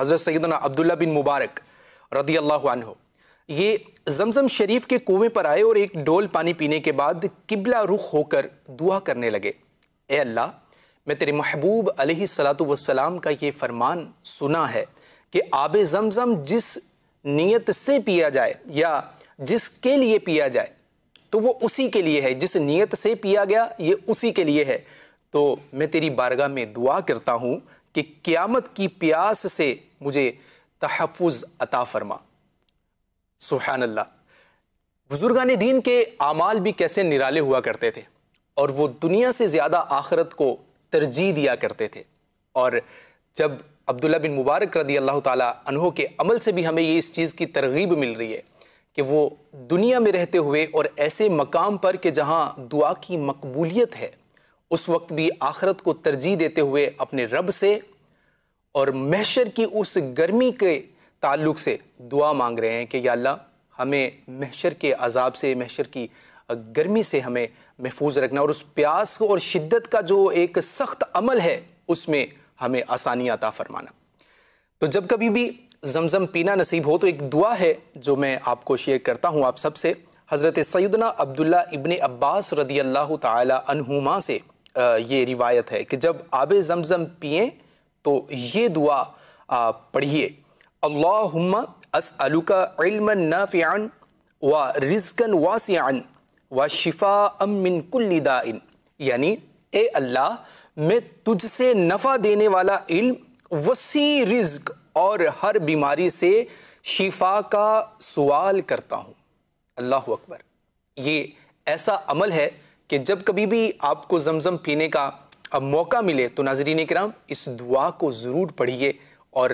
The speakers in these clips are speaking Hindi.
हज़रत सैदना अब्दुल्ला बिन मुबारक रदी अल्लाह ये जमजम शरीफ के कुएँ पर आए और एक डोल पानी पीने के बाद किबला रुख होकर दुआ करने लगे ए अल्लाह मैं तेरे महबूब सलाम का ये फरमान सुना है कि आब जमजम जिस नीयत से पिया जाए या जिसके लिए पिया जाए तो वो उसी के लिए है जिस नीयत से पिया गया ये उसी के लिए है तो मैं तेरी बारगाह में दुआ करता हूँ कि क़्यामत की प्यास से मुझे तहफ़ अता फरमा सुहान अल्लाह बुज़ुर्गान दीन के आमाल भी कैसे निराले हुआ करते थे और वो दुनिया से ज़्यादा आखरत को तरजीह दिया करते थे और जब अब्दुल्ला बिन मुबारक रदी अल्लाह तहो के अमल से भी हमें ये इस चीज़ की तरगीब मिल रही है कि वो दुनिया में रहते हुए और ऐसे मकाम पर कि जहाँ दुआ की मकबूलियत है उस वक्त भी आखरत को तरजीह देते हुए अपने रब से और महशर की उस गर्मी के ताल्लुक से दुआ मांग रहे हैं कि या अल्लाह हमें महशर के अजाब से महशर की गर्मी से हमें महफूज रखना और उस प्यास और शिद्दत का जो एक सख्त अमल है उसमें हमें आसानी अता फरमाना तो जब कभी भी जमजम पीना नसीब हो तो एक दुआ है जो मैं आपको शेयर करता हूँ आप सबसे हज़रत सैदना अब्दुल्ला इबन अब्बास रदी अल्लाह तुमा से ये रिवायत है कि जब आब जमजम पिए तो ये दुआ पढ़िए अल्लाहुम्म असअलुका इल्मन नाफियान व रिज्कन वासियान व शिफा मिन कुल्ली दाइन यानी ए अल्लाह मैं तुझसे नफ़ा देने वाला इल्म वसी रिज्क और हर बीमारी से शिफा का सवाल करता हूँ अल्लाह अकबर ये ऐसा अमल है कि जब कभी भी आपको जमज़म पीने का અમોકા મિલે તો નાઝરીન ઇકરામ ઇસ દુઆ કો જરૂર پڑھیએ ઓર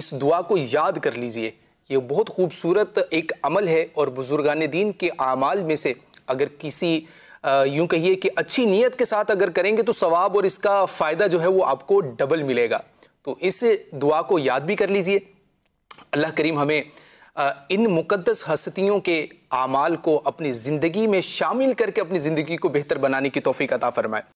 ઇસ દુઆ કો યાદ કર લીજીએ યે બહોત ખુબસુરત એક अमल હે ઓર બુઝુર્ગાન એદીન કે આમાલ મેસે અગર કિસી યુ કહિયે કે અચ્છી નિયત કે સાથ અગર કરેંગે તો સવાબ ઓર ઇસકા ફાયદા જો હે વો આપકો ડબલ મિલેગા તો ઇસ દુઆ કો યાદ ભી કર લીજીએ અલ્લાહ કરીમ હમે ઇન મુકદ્દસ હસતીઓ કે આમાલ કો અપની જિંદગી મે શામિલ કરકે અપની જિંદગી કો બેહતર બનાને કી તૌફીક અતા ફરમા